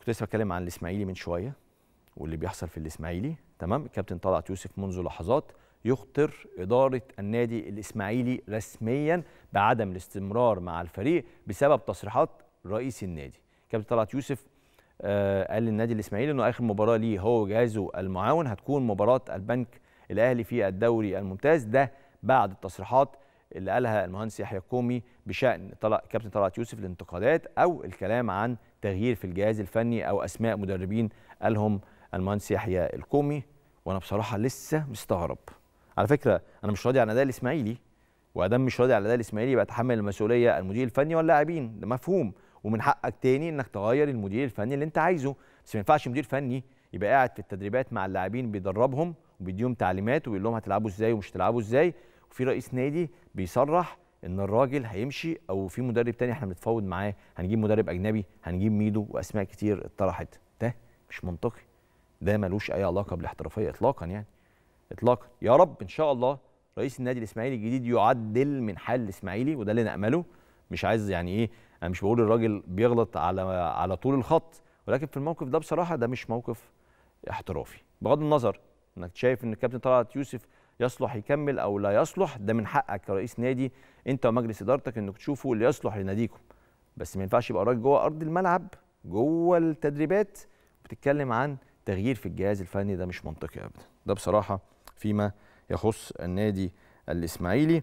كنت لسه بتكلم عن الاسماعيلي من شويه واللي بيحصل في الاسماعيلي تمام كابتن طلعت يوسف منذ لحظات يخطر إدارة النادي الإسماعيلي رسميا بعدم الاستمرار مع الفريق بسبب تصريحات رئيس النادي كابتن طلعت يوسف آه قال للنادي الإسماعيلي أنه آخر مباراة ليه هو وجهازه المعاون هتكون مباراة البنك الأهلي في الدوري الممتاز ده بعد التصريحات اللي قالها المهندس يحيى الكومي بشان طلع كابتن طلعت يوسف الانتقادات او الكلام عن تغيير في الجهاز الفني او اسماء مدربين قالهم المهندس يحيى الكومي وانا بصراحه لسه مستغرب على فكره انا مش راضي عن اداء الاسماعيلي وادام مش راضي على اداء الاسماعيلي يبقى تحمل المسؤوليه المدير الفني واللاعبين ده مفهوم ومن حقك تاني انك تغير المدير الفني اللي انت عايزه بس ما ينفعش مدير فني يبقى قاعد في التدريبات مع اللاعبين بيدربهم وبيديهم تعليمات وبيقول لهم هتلعبوا ازاي ومش هتلعبوا ازاي في رئيس نادي بيصرح ان الراجل هيمشي او في مدرب تاني احنا بنتفاوض معاه هنجيب مدرب اجنبي هنجيب ميدو واسماء كتير اتطرحت ده مش منطقي ده ملوش اي علاقه بالاحترافيه اطلاقا يعني اطلاقا يا رب ان شاء الله رئيس النادي الاسماعيلي الجديد يعدل من حال الاسماعيلي وده اللي نامله مش عايز يعني ايه انا مش بقول الراجل بيغلط على على طول الخط ولكن في الموقف ده بصراحه ده مش موقف احترافي بغض النظر انك شايف ان الكابتن طلعت يوسف يصلح يكمل او لا يصلح ده من حقك كرئيس نادي انت ومجلس ادارتك انك تشوفوا اللي يصلح لناديكم بس ما ينفعش يبقى راجل جوه ارض الملعب جوه التدريبات بتتكلم عن تغيير في الجهاز الفني ده مش منطقي ابدا ده بصراحه فيما يخص النادي الاسماعيلي